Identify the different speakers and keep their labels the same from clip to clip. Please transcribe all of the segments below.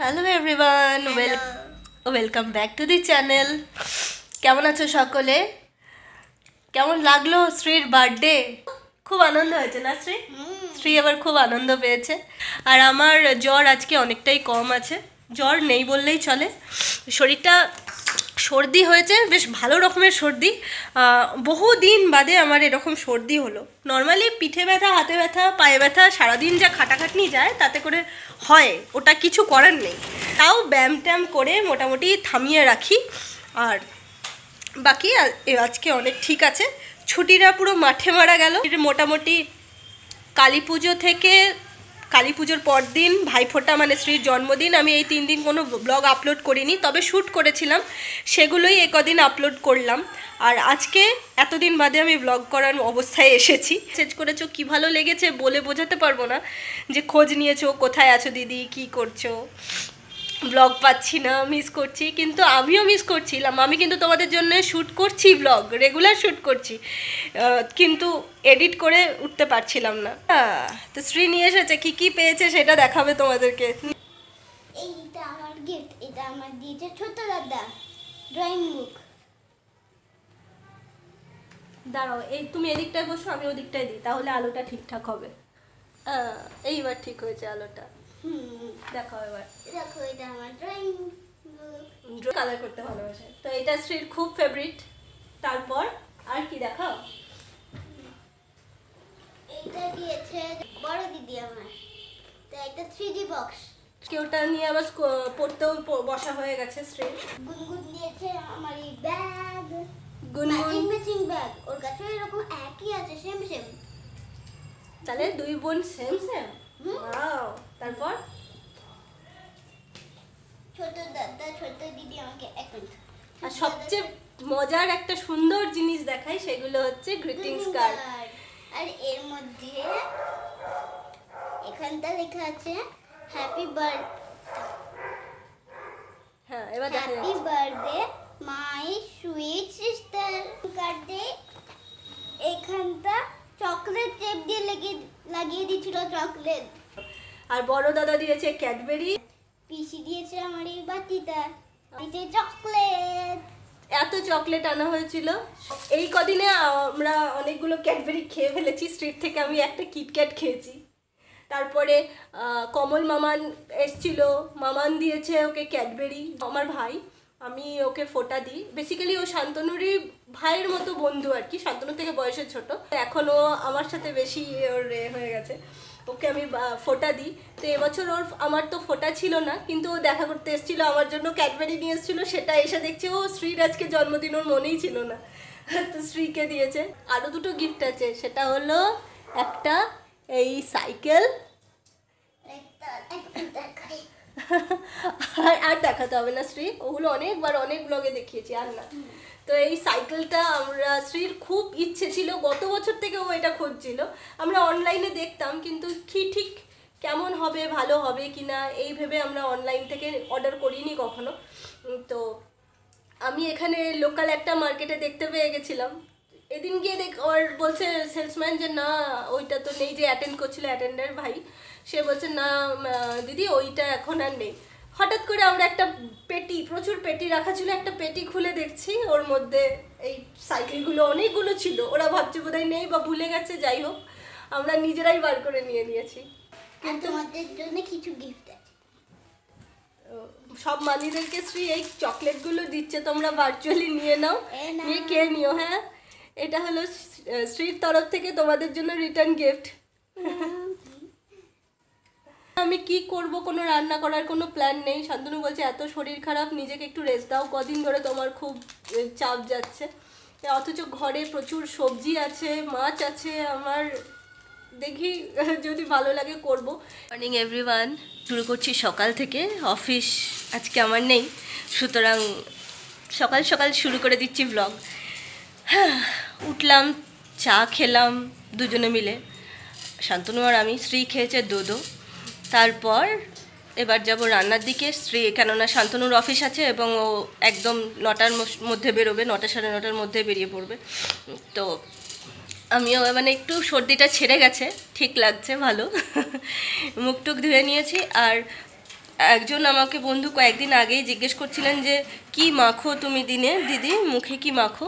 Speaker 1: Hello everyone well welcome back to the channel কেমন আছো সকলে কেমন লাগলো শ্রীর বার্থডে খুব আনন্দ হয়েছে না শ্রী শ্রী আবার খুব আনন্দ পেয়েছে আর আমার জ্বর আজকে অনেকটাই কম আছে জ্বর নেই বললেই চলে শরীরটা সর্দি হয়েছে বেশ ভালো রকমের সর্দি বহু দিন বাদে আমার এরকম সর্দি হলো নর্মালি পিঠে ব্যথা হাতে ব্যথা পায়ে ব্যথা সারাদিন যা খাটাখাটনি যায় তাতে করে হয় ওটা কিছু করার নেই তাও ব্যায়াম ট্যাম করে মোটামুটি থামিয়ে রাখি আর বাকি আজকে অনেক ঠিক আছে ছুটিরা পুরো মাঠে মারা গেল মোটামুটি কালী পুজো থেকে কালী পুজোর পর দিন ভাইফোঁটা মানে শ্রীর জন্মদিন আমি এই তিন দিন কোনো ব্লগ আপলোড করিনি তবে শ্যুট করেছিলাম সেগুলোই এ কদিন আপলোড করলাম আর আজকে এতদিন বাদে আমি ব্লগ করার অবস্থায় এসেছি চেঞ্জ করেছো কি ভালো লেগেছে বলে বোঝাতে পারবো না যে খোঁজ নিয়েছো কোথায় আছো দিদি কি করছো ব্লগ পাচ্ছি না মিস করছি কিন্তু আমিও মিস করছিলাম আমি কিন্তু তোমাদের জন্য শ্যুট করছি ব্লগ রেগুলার শ্যুট করছি কিন্তু এডিট করে উঠতে পারছিলাম না তো শ্রী নিয়ে এসেছে কী কী পেয়েছে সেটা দেখাবে তোমাদেরকে
Speaker 2: এইটা আমার এটা আমার ড্রয়িং বুক
Speaker 1: দাঁড়াও এই তুমি এদিকটায় বসো আমি ওদিকটায় দিই তাহলে আলোটা ঠিকঠাক হবে
Speaker 2: এইবার ঠিক হয়েছে আলোটা দেখো এবার দেখো এটা আমার ড্রয়িং কালার করতে ভালোবাসে তো এটা শ্রীর খুব ফেভারিট তারপর আর কি দেখাও এটা দিয়েছে বড় দিদি আমার তো এটা থ্রি বক্স কেউটা
Speaker 1: নিয়ে আবার পড়তেও বসা হয়ে গেছে শ্রী
Speaker 2: গুনগুন দিয়েছে আমার এই ব্যাগ গুনগুন ম্যাচিং ব্যাগ ওর কাছে এরকম একই আছে সেম সেম তাহলে দুই বোন সেম সেম হুম ওয়াও তারপর
Speaker 1: আর সবচেয়ে মজার একটা সুন্দর জিনিস দেখাই সেগুলো হচ্ছে গ্রিটিংস কার্ড
Speaker 2: আর এর মধ্যে এখানটা লেখা আছে হ্যাপি বার্থ হ্যাঁ এবার happy birthday my sweet sister কার্ডে এখানটা চকলেট টেপ দিয়ে লাগিয়ে লাগিয়ে দিয়েছিল চকলেট আর বড় দাদা দিয়েছে ক্যাডবেরি পিসি দিয়েছে আমার এই বাতিটা দিয়েছে চকলেট এত
Speaker 1: চকলেট আনা হয়েছিল এই কদিনে আমরা অনেকগুলো ক্যাডবেরি খেয়ে ফেলেছি স্ট্রিট থেকে আমি একটা কিটক্যাট খেয়েছি তারপরে কমল মামান এসছিল মামান দিয়েছে ওকে ক্যাডবেরি আমার ভাই আমি ওকে ফোটা দিই বেসিক্যালি ও শান্তনুরই ভাইয়ের মতো বন্ধু আর কি শান্তনু থেকে বয়সে ছোট এখনও আমার সাথে বেশি ওর হয়ে গেছে ওকে আমি ফোটা দিই তো এবছর ওর আমার তো ফোটা ছিল না কিন্তু ও দেখা করতে এসেছিল আমার জন্য ক্যাডবেরি নিয়ে এসেছিলো সেটা এসে দেখছি ও শ্রীরাজকে জন্মদিন ওর মনেই ছিল না তো শ্রীকে দিয়েছে আরও দুটো গিফট আছে সেটা হলো একটা এই সাইকেল আর আর দেখাতে হবে না শ্রী ওগুলো অনেকবার অনেক ব্লগে দেখিয়েছি আর না তো এই সাইকেলটা আমরা শ্রীর খুব ইচ্ছে ছিল গত বছর থেকে ও এটা খুঁজছিল আমরা অনলাইনে দেখতাম কিন্তু কি ঠিক কেমন হবে ভালো হবে কি না এই ভেবে আমরা অনলাইন থেকে অর্ডার করিনি কখনো তো আমি এখানে লোকাল একটা মার্কেটে দেখতে পেয়ে গেছিলাম এদিন গিয়ে দেখ ওর বলছে সেলসম্যান যে না ওইটা তো নেই যে অ্যাটেন্ড করছিল অ্যাটেন্ডার ভাই সে বলছে না দিদি ওইটা এখন আর নেই হঠাৎ করে আমরা একটা পেটি প্রচুর পেটি রাখা ছিল একটা পেটি খুলে দেখছি ওর মধ্যে এই সাইকেলগুলো অনেকগুলো ছিল ওরা ভাবছে বোধহয় নেই বা ভুলে গেছে যাই হোক আমরা নিজেরাই বার করে নিয়ে নিয়েছি
Speaker 2: কিন্তু আমাদের জন্য কিছু গিফট
Speaker 1: সব মালিদেরকে শ্রী এই চকলেটগুলো দিচ্ছে তোমরা ভার্চুয়ালি নিয়ে নাও নিয়ে কে নিও হ্যাঁ এটা হলো শ্রীর তরফ থেকে তোমাদের জন্য রিটার্ন গিফট আমি কি করব কোনো রান্না করার কোনো প্ল্যান নেই শান্তনু বলছে এত শরীর খারাপ নিজেকে একটু রেস্ট দাও কদিন ধরে তোমার খুব চাপ যাচ্ছে অথচ ঘরে প্রচুর সবজি আছে মাছ আছে আমার দেখি যদি ভালো লাগে করব মর্নিং এভরিওয়ান শুরু করছি সকাল থেকে অফিস আজকে আমার নেই সুতরাং সকাল সকাল শুরু করে দিচ্ছি ব্লগ উঠলাম চা খেলাম দুজনে মিলে শান্তনু আর আমি শ্রী খেয়েছে দোদো তারপর এবার যাব রান্নার দিকে স্ত্রী কেননা শান্তনুর অফিস আছে এবং ও একদম নটার মধ্যে বেরোবে নটা সাড়ে নটার মধ্যে বেরিয়ে পড়বে তো আমিও মানে একটু সর্দিটা ছেড়ে গেছে ঠিক লাগছে ভালো মুখ টুক ধুয়ে নিয়েছি আর একজন আমাকে বন্ধু কয়েকদিন আগেই জিজ্ঞেস করছিলেন যে কি মাখো তুমি দিনে দিদি মুখে কি মাখো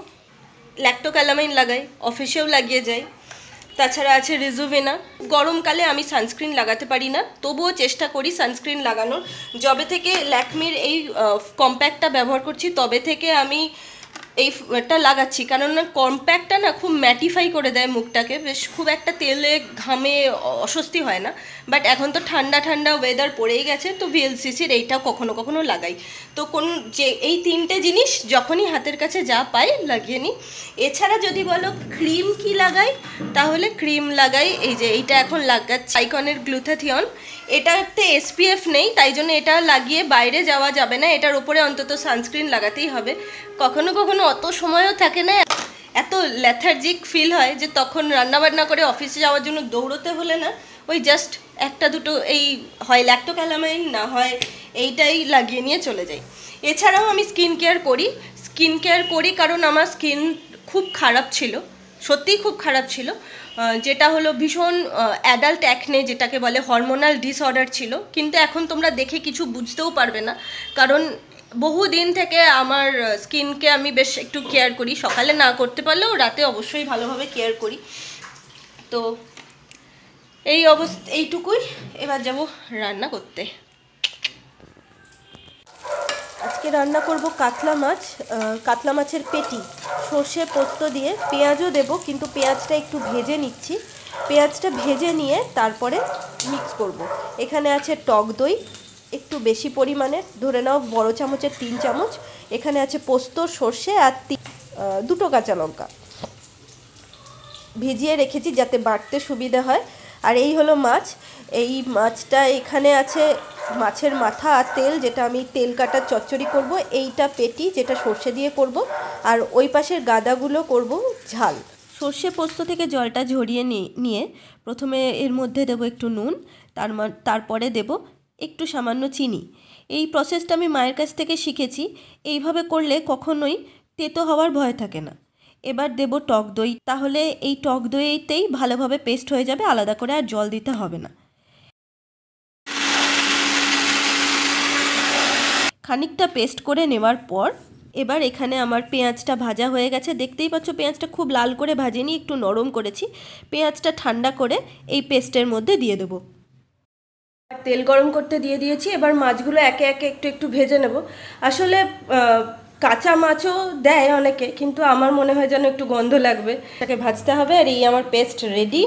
Speaker 1: ল্যাক্টোক্যালামাইন লাগাই অফিসেও লাগিয়ে যাই তাছাড়া আছে রিজুভেনা গরমকালে আমি সানস্ক্রিন লাগাতে পারি না তবুও চেষ্টা করি সানস্ক্রিন লাগানোর যবে থেকে ল্যাকমির এই কম্প্যাক্টটা ব্যবহার করছি তবে থেকে আমি এইটা লাগাচ্ছি কারণ কম্প্যাক্টটা না খুব ম্যাটিফাই করে দেয় মুখটাকে বেশ খুব একটা তেলে ঘামে অস্বস্তি হয় না বাট এখন তো ঠান্ডা ঠান্ডা ওয়েদার পড়েই গেছে তো ভিএলসিসির এইটাও কখনো কখনো লাগাই তো কোন যে এই তিনটে জিনিস যখনই হাতের কাছে যা পাই লাগিয়ে নিই এছাড়া যদি বলো ক্রিম কি লাগাই তাহলে ক্রিম লাগাই এই যে এইটা এখন লাগাচ্ছি আইকনের গ্লুথাথিয়ন এটাতে এসপিএফ নেই তাই জন্য এটা লাগিয়ে বাইরে যাওয়া যাবে না এটার উপরে অন্তত সানস্ক্রিন লাগাতেই হবে কখনো কখনো অত সময়ও থাকে না এত ল্যাথার্জিক ফিল হয় যে তখন রান্নাবান্না করে অফিসে যাওয়ার জন্য দৌড়তে হলে না ওই জাস্ট একটা দুটো এই হয় ক্যালামাইন না হয় এইটাই লাগিয়ে নিয়ে চলে যাই এছাড়াও আমি স্কিন কেয়ার করি স্কিন কেয়ার করি কারণ আমার স্কিন খুব খারাপ ছিল সত্যিই খুব খারাপ ছিল যেটা হলো ভীষণ অ্যাডাল্ট অ্যাকনে যেটাকে বলে হরমোনাল ডিসঅর্ডার ছিল কিন্তু এখন তোমরা দেখে কিছু বুঝতেও পারবে না কারণ বহু দিন থেকে আমার স্কিনকে আমি বেশ একটু কেয়ার করি সকালে না করতে পারলেও রাতে অবশ্যই ভালোভাবে কেয়ার করি তো এই অবস্থা এইটুকুই এবার যাব রান্না করতে আজকে রান্না করব কাতলা মাছ কাতলা মাছের পেটি সর্ষে পোস্ত দিয়ে পেঁয়াজও দেব কিন্তু পেঁয়াজটা একটু ভেজে নিচ্ছি পেঁয়াজটা ভেজে নিয়ে তারপরে মিক্স করব। এখানে আছে টক দই একটু বেশি পরিমাণে ধরে নাও বড় চামচের তিন চামচ এখানে আছে পোস্ত সর্ষে আর দুটো কাঁচা লঙ্কা ভিজিয়ে রেখেছি যাতে বাড়তে সুবিধা হয় আর এই হলো মাছ এই মাছটা এখানে আছে মাছের মাথা আর তেল যেটা আমি তেল কাটার চচ্চড়ি করব এইটা পেটি যেটা সর্ষে দিয়ে করব আর ওই পাশের গাদাগুলো করব ঝাল সর্ষে পোস্ত থেকে জলটা ঝরিয়ে নিয়ে প্রথমে এর মধ্যে দেব একটু নুন তার তারপরে দেব একটু সামান্য চিনি এই প্রসেসটা আমি মায়ের কাছ থেকে শিখেছি এইভাবে করলে কখনোই তেতো হওয়ার ভয় থাকে না এবার দেব টক দই তাহলে এই টক দইতেই ভালোভাবে পেস্ট হয়ে যাবে আলাদা করে আর জল দিতে হবে না খানিকটা পেস্ট করে নেওয়ার পর এবার এখানে আমার পেঁয়াজটা ভাজা হয়ে গেছে দেখতেই পাচ্ছ পেঁয়াজটা খুব লাল করে ভাজিনি একটু নরম করেছি পেঁয়াজটা ঠান্ডা করে এই পেস্টের মধ্যে দিয়ে দেবো তেল গরম করতে দিয়ে দিয়েছি এবার মাছগুলো একে একে একটু একটু ভেজে নেব আসলে কাঁচা মাছও দেয় অনেকে কিন্তু আমার মনে হয় যেন একটু গন্ধ লাগবে তাকে ভাজতে হবে আর এই আমার পেস্ট রেডি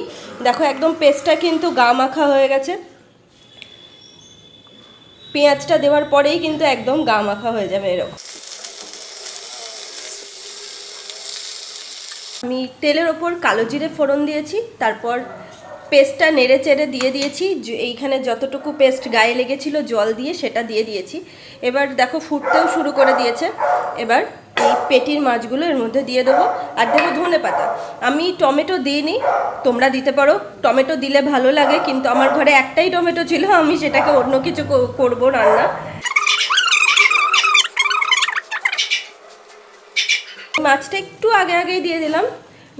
Speaker 1: দেখো একদম পেস্টটা কিন্তু গা মাখা হয়ে গেছে পেঁয়াজটা দেওয়ার পরেই কিন্তু একদম গা মাখা হয়ে যাবে এরকম আমি তেলের ওপর কালো জিরে ফোড়ন দিয়েছি তারপর পেস্টটা নেড়ে চেড়ে দিয়ে দিয়েছি এইখানে যতটুকু পেস্ট গায়ে লেগেছিল জল দিয়ে সেটা দিয়ে দিয়েছি এবার দেখো ফুটতেও শুরু করে দিয়েছে এবার এই পেটির মাছগুলো এর মধ্যে দিয়ে দেবো আর দেবো ধনে পাতা আমি টমেটো দিইনি তোমরা দিতে পারো টমেটো দিলে ভালো লাগে কিন্তু আমার ঘরে একটাই টমেটো ছিল আমি সেটাকে অন্য কিছু করব রান্না মাছটা একটু আগে আগেই দিয়ে দিলাম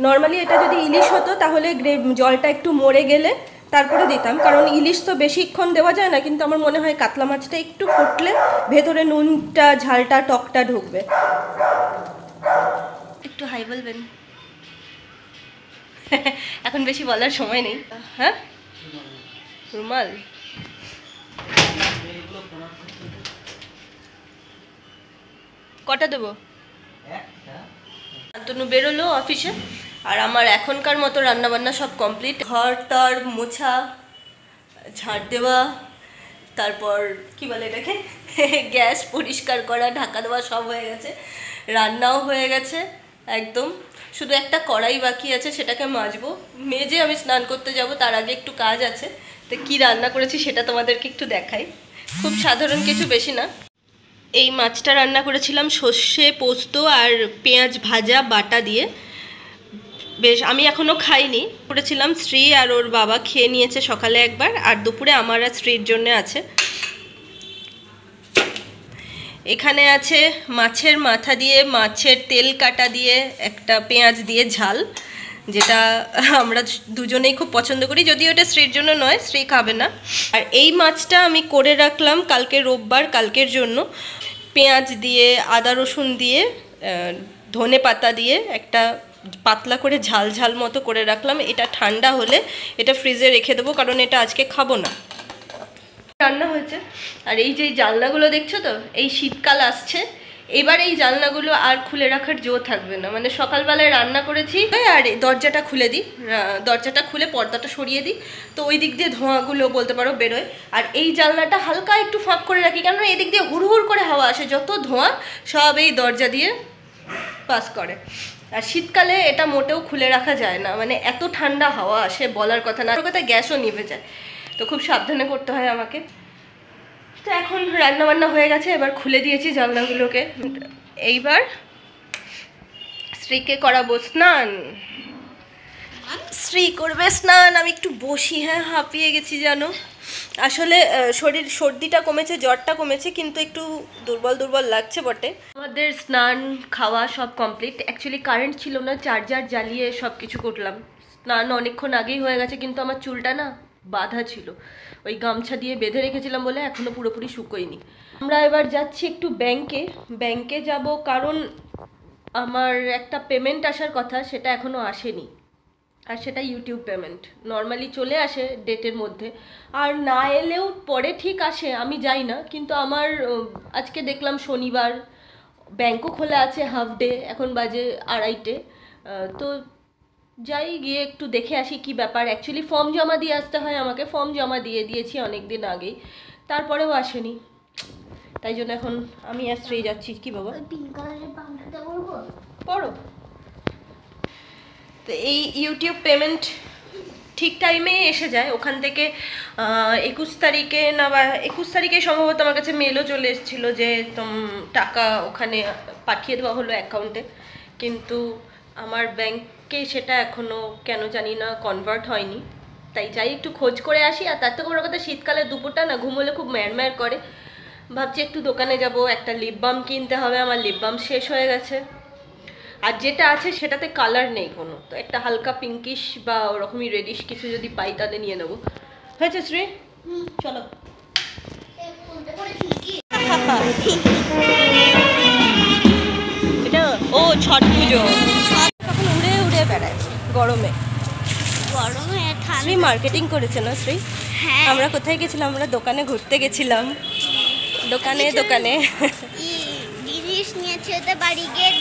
Speaker 1: নর্মালি এটা যদি ইলিশ হতো তাহলে জলটা একটু মরে গেলে তারপরে দিতাম কারণ ইলিশ তো বেশিক্ষণ দেওয়া যায় না কিন্তু আমার মনে হয় কাতলা মাছটা একটু ফুটলে ভেতরে নুনটা ঝালটা টকটা ঢুকবে একটু হাই বলবেন এখন বেশি বলার সময় নেই হ্যাঁ রুমাল কটা দেবো তনু বেরোলো অফিসে আর আমার এখনকার মতো রান্নাবান্না সব কমপ্লিট ঘর টর মোছা ঝাড় দেওয়া তারপর কি বলে এটাকে গ্যাস পরিষ্কার করা ঢাকা দেওয়া সব হয়ে গেছে রান্নাও হয়ে গেছে একদম শুধু একটা কড়াই বাকি আছে সেটাকে মাজবো মেজে আমি স্নান করতে যাব তার আগে একটু কাজ আছে তো কি রান্না করেছি সেটা তোমাদেরকে একটু দেখাই খুব সাধারণ কিছু বেশি না এই মাছটা রান্না করেছিলাম সর্ষে পোস্ত আর পেঁয়াজ ভাজা বাটা দিয়ে বেশ আমি এখনও খাইনি করেছিলাম স্ত্রী আর ওর বাবা খেয়ে নিয়েছে সকালে একবার আর দুপুরে আমার আর স্ত্রীর জন্য আছে এখানে আছে মাছের মাথা দিয়ে মাছের তেল কাটা দিয়ে একটা পেঁয়াজ দিয়ে ঝাল যেটা আমরা দুজনেই খুব পছন্দ করি যদিও এটা স্ত্রীর জন্য নয় শ্রী খাবে না আর এই মাছটা আমি করে রাখলাম কালকে রোববার কালকের জন্য পেঁয়াজ দিয়ে আদা রসুন দিয়ে ধনে পাতা দিয়ে একটা পাতলা করে ঝাল ঝাল মতো করে রাখলাম এটা ঠান্ডা হলে এটা ফ্রিজে রেখে দেবো কারণ এটা আজকে খাবো না রান্না হয়েছে আর এই যে জানলাগুলো দেখছো তো এই শীতকাল আসছে এবার এই জানলাগুলো আর খুলে রাখার জো থাকবে না মানে সকালবেলায় রান্না করেছি আর দরজাটা খুলে দিই দরজাটা খুলে পর্দাটা সরিয়ে দিই তো ওই দিক দিয়ে ধোঁয়াগুলো বলতে পারো বেরোয় আর এই জানলাটা হালকা একটু ফাঁক করে রাখি কেননা এদিক দিয়ে হুড় করে হাওয়া আসে যত ধোঁয়া সব এই দরজা দিয়ে পাস করে আর শীতকালে এটা মোটেও খুলে রাখা যায় না মানে এত ঠান্ডা হাওয়া আসে বলার কথা না কথা গ্যাসও নিভে যায় তো খুব সাবধানে করতে হয় আমাকে তো এখন রান্নাবান্না হয়ে গেছে এবার খুলে দিয়েছি জানলাগুলোকে এইবার স্ত্রীকে করাবো স্নান স্ত্রী করবে স্নান আমি একটু বসি হ্যাঁ হাঁপিয়ে গেছি যেন আসলে শরীর সর্দিটা কমেছে জ্বরটা কমেছে কিন্তু একটু দুর্বল দুর্বল লাগছে বটে আমাদের স্নান খাওয়া সব কমপ্লিট অ্যাকচুয়ালি কারেন্ট ছিল না চার্জার জ্বালিয়ে সব কিছু করলাম স্নান অনেকক্ষণ আগেই হয়ে গেছে কিন্তু আমার চুলটা না বাধা ছিল ওই গামছা দিয়ে বেঁধে রেখেছিলাম বলে এখনও পুরোপুরি শুকোয়নি আমরা এবার যাচ্ছি একটু ব্যাংকে ব্যাংকে যাব কারণ আমার একটা পেমেন্ট আসার কথা সেটা এখনও আসেনি আর সেটা ইউটিউব পেমেন্ট নর্মালি চলে আসে ডেটের মধ্যে আর না এলেও পরে ঠিক আসে আমি যাই না কিন্তু আমার আজকে দেখলাম শনিবার ব্যাংকও খোলা আছে হাফ ডে এখন বাজে আড়াইটে তো যাই গিয়ে একটু দেখে আসি কি ব্যাপার অ্যাকচুয়ালি ফর্ম জমা দিয়ে আসতে হয় আমাকে ফর্ম জমা দিয়ে দিয়েছি অনেক দিন আগেই তারপরেও আসেনি তাই জন্য এখন আমি আশ্রয়ে যাচ্ছি কি বাবা পড়ো তো এই ইউটিউব পেমেন্ট ঠিক টাইমে এসে যায় ওখান থেকে একুশ তারিখে না বা একুশ তারিখে সম্ভবত আমার কাছে মেলও চলে এসেছিলো যে টাকা ওখানে পাঠিয়ে দেওয়া হলো অ্যাকাউন্টে কিন্তু আমার ব্যাংকে সেটা এখনও কেন জানি না কনভার্ট হয়নি তাই যাই একটু খোঁজ করে আসি আর তার থেকে বড় কথা শীতকালে দুপুরটা না ঘুমোলে খুব ম্যারম্যার করে ভাবছি একটু দোকানে যাব একটা লিপ বাম কিনতে হবে আমার লিপ বাম শেষ হয়ে গেছে আর যেটা আছে সেটাতে কালার নেই কোনো তো একটা হালকা পিঙ্কিশ বা ওরকমই রেডিশ কিছু যদি পাই তাহলে নিয়ে নেবো হয়েছে শ্রী চলো এটা ও ছট পুজো বেড়ায় গরমে গরমে শ্রী মার্কেটিং করেছে না শ্রী হ্যাঁ আমরা কোথায় গেছিলাম আমরা দোকানে ঘুরতে গেছিলাম
Speaker 2: দোকানে দোকানে জিনিস নিয়েছে তো বাড়ি গিয়ে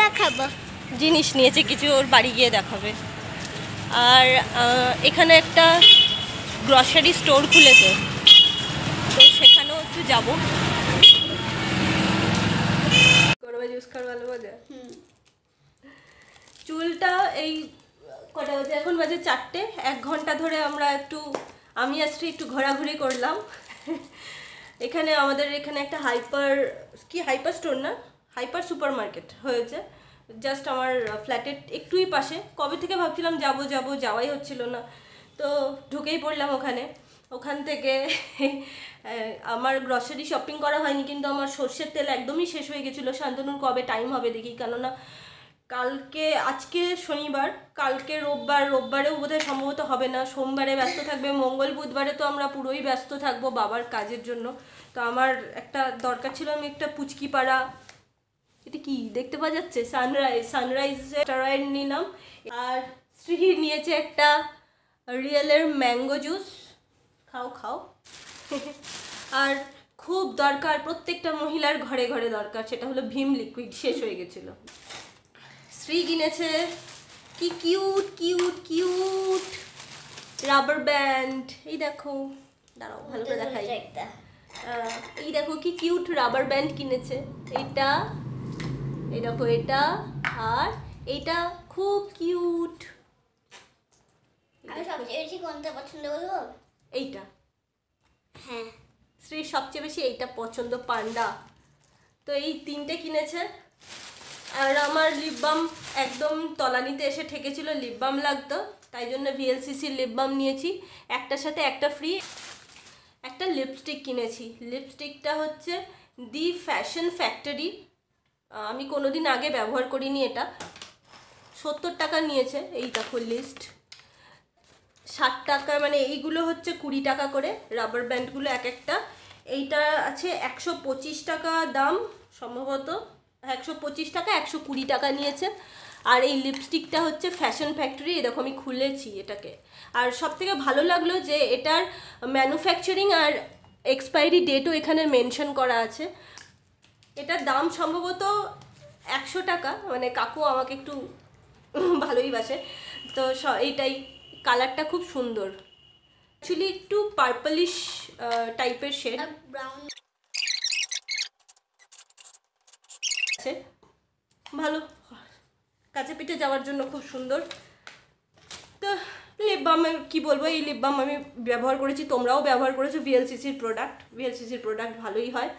Speaker 2: দেখাবো
Speaker 1: জিনিস নিয়েছে কিছু ওর বাড়ি গিয়ে দেখাবে আর এখানে একটা গ্রসারি স্টোর খুলেছে তো সেখানেও একটু যাবো গরমে জুস খাওয়ার ভালো মজা হুম চুলটা এই কটা বাজে এখন বাজে চারটে এক ঘন্টা ধরে আমরা একটু আমি আজকে একটু ঘোরাঘুরি করলাম এখানে আমাদের এখানে একটা হাইপার কি হাইপার স্টোর না হাইপার সুপার মার্কেট হয়েছে জাস্ট আমার ফ্ল্যাটের একটুই পাশে কবে থেকে ভাবছিলাম যাব যাব যাওয়াই হচ্ছিল না তো ঢুকেই পড়লাম ওখানে ওখান থেকে আমার গ্রসারি শপিং করা হয়নি কিন্তু আমার সর্ষের তেল একদমই শেষ হয়ে গেছিলো শান্তনুর কবে টাইম হবে দেখি কেননা কালকে আজকে শনিবার কালকে রোববার রোববারেও বোধহয় সম্ভবত হবে না সোমবারে ব্যস্ত থাকবে মঙ্গল বুধবারে তো আমরা পুরোই ব্যস্ত থাকবো বাবার কাজের জন্য তো আমার একটা দরকার ছিল আমি একটা পুচকি পাড়া এটা কি দেখতে পাওয়া যাচ্ছে সানরাইজ সানরাইজে স্টারয়েড নিলাম আর শ্রী নিয়েছে একটা রিয়েলের ম্যাঙ্গো জুস খাও খাও আর খুব দরকার প্রত্যেকটা মহিলার ঘরে ঘরে দরকার সেটা হলো ভীম লিকুইড শেষ হয়ে গেছিলো স্ত্রী কিনেছে কি cute cute cute rubber band এই দেখো দাঁড়াও ভালো করে দেখাই এই দেখো কি কিউট রাবার ব্যান্ড কিনেছে এটা এই দেখো এটা আর এটা খুব কিউট পছন্দ এইটা হ্যাঁ শ্রী সবচেয়ে বেশি এইটা পছন্দ পান্ডা তো এই তিনটে কিনেছে আর আমার লিপ বাম একদম তলানিতে এসে ঠেকেছিল লিপ বাম লাগতো তাই জন্য ভিএলসিসির লিপ বাম নিয়েছি একটার সাথে একটা ফ্রি একটা লিপস্টিক কিনেছি লিপস্টিকটা হচ্ছে দি ফ্যাশন ফ্যাক্টরি আমি কোনো দিন আগে ব্যবহার করিনি এটা সত্তর টাকা নিয়েছে এই দেখো লিস্ট ষাট টাকা মানে এইগুলো হচ্ছে কুড়ি টাকা করে রাবার ব্যান্ডগুলো এক একটা এইটা আছে একশো টাকা দাম সম্ভবত একশো পঁচিশ টাকা একশো কুড়ি টাকা নিয়েছে আর এই লিপস্টিকটা হচ্ছে ফ্যাশন ফ্যাক্টরি এরকম আমি খুলেছি এটাকে আর সব থেকে ভালো লাগলো যে এটার ম্যানুফ্যাকচারিং আর এক্সপায়ারি ডেটও এখানে মেনশন করা আছে এটার দাম সম্ভবত একশো টাকা মানে কাকু আমাকে একটু ভালোই বাসে তো এইটাই কালারটা খুব সুন্দর অ্যাকচুয়ালি একটু পার্পলিশ টাইপের শেড ব্রাউন আছে ভালো কাছে পিঠে যাওয়ার জন্য খুব সুন্দর তো লিপ বাম কী বলবো এই লিপ বাম আমি ব্যবহার করেছি তোমরাও ব্যবহার করেছো ভিএলসিসির প্রোডাক্ট ভিএলসিসির প্রোডাক্ট ভালোই হয়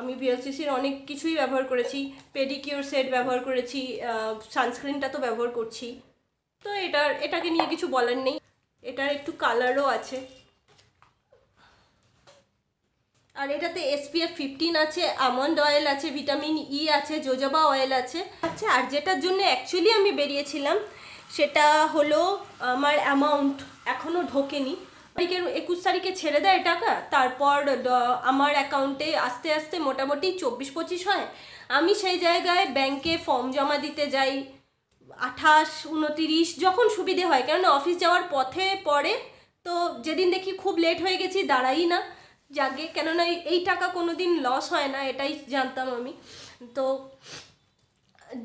Speaker 1: আমি ভিএলসিসির অনেক কিছুই ব্যবহার করেছি পেডিকিউর সেট ব্যবহার করেছি সানস্ক্রিনটা তো ব্যবহার করছি তো এটার এটাকে নিয়ে কিছু বলার নেই এটার একটু কালারও আছে মানে এটাতে এসপিএফ ফিফটিন আছে আমন্ড অয়েল আছে ভিটামিন ই e আছে জোজবা অয়েল আছে আচ্ছা আর যেটার জন্য অ্যাকচুয়ালি আমি বেরিয়েছিলাম সেটা হলো আমার অ্যামাউন্ট এখনও ঢোকেনি তারিখের একুশ তারিখে ছেড়ে দেয় টাকা তারপর আমার অ্যাকাউন্টে আস্তে আস্তে মোটামুটি চব্বিশ পঁচিশ হয় আমি সেই জায়গায় ব্যাংকে ফর্ম জমা দিতে যাই আঠাশ উনতিরিশ যখন সুবিধে হয় কেননা অফিস যাওয়ার পথে পড়ে তো যেদিন দেখি খুব লেট হয়ে গেছি দাঁড়াই না জাগে কেননা এই টাকা কোনো দিন লস হয় না এটাই জানতাম আমি তো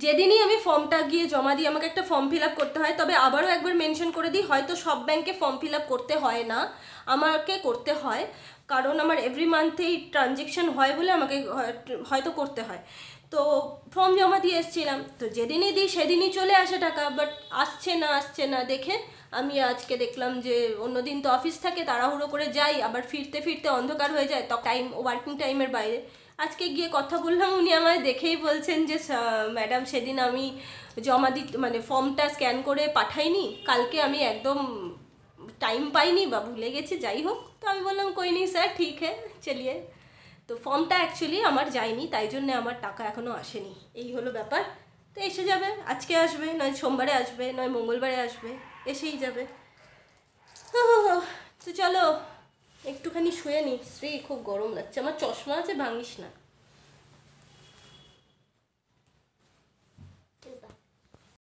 Speaker 1: যেদিনই আমি ফর্মটা গিয়ে জমা দিই আমাকে একটা ফর্ম ফিল করতে হয় তবে আবারও একবার মেনশন করে দিই হয়তো সব ব্যাংকে ফর্ম ফিল করতে হয় না আমাকে করতে হয় কারণ আমার এভরি মান্থেই ট্রানজেকশন হয় বলে আমাকে হয়তো করতে হয় তো ফর্ম জমা দিয়ে এসেছিলাম তো যেদিনই দিই সেদিনই চলে আসে টাকা বাট আসছে না আসছে না দেখে আমি আজকে দেখলাম যে অন্যদিন তো অফিস থাকে তাড়াহুড়ো করে যাই আবার ফিরতে ফিরতে অন্ধকার হয়ে যায় তো টাইম ওয়ার্কিং টাইমের বাইরে আজকে গিয়ে কথা বললাম উনি আমায় দেখেই বলছেন যে ম্যাডাম সেদিন আমি জমা দিতে মানে ফর্মটা স্ক্যান করে পাঠাইনি কালকে আমি একদম টাইম পাইনি বা ভুলে গেছি যাই হোক তো আমি বললাম কই নি স্যার ঠিক হ্যাঁ চলিয়ে তো ফর্মটা অ্যাকচুয়ালি আমার যায়নি তাই জন্য আমার টাকা এখনও আসেনি এই হলো ব্যাপার তো এসে যাবে আজকে আসবে নয় সোমবারে আসবে নয় মঙ্গলবারে আসবে এসেই যাবে তো চলো একটুখানি শুয়ে নি শ্রী খুব গরম লাগছে আমার চশমা আছে ভাঙিস না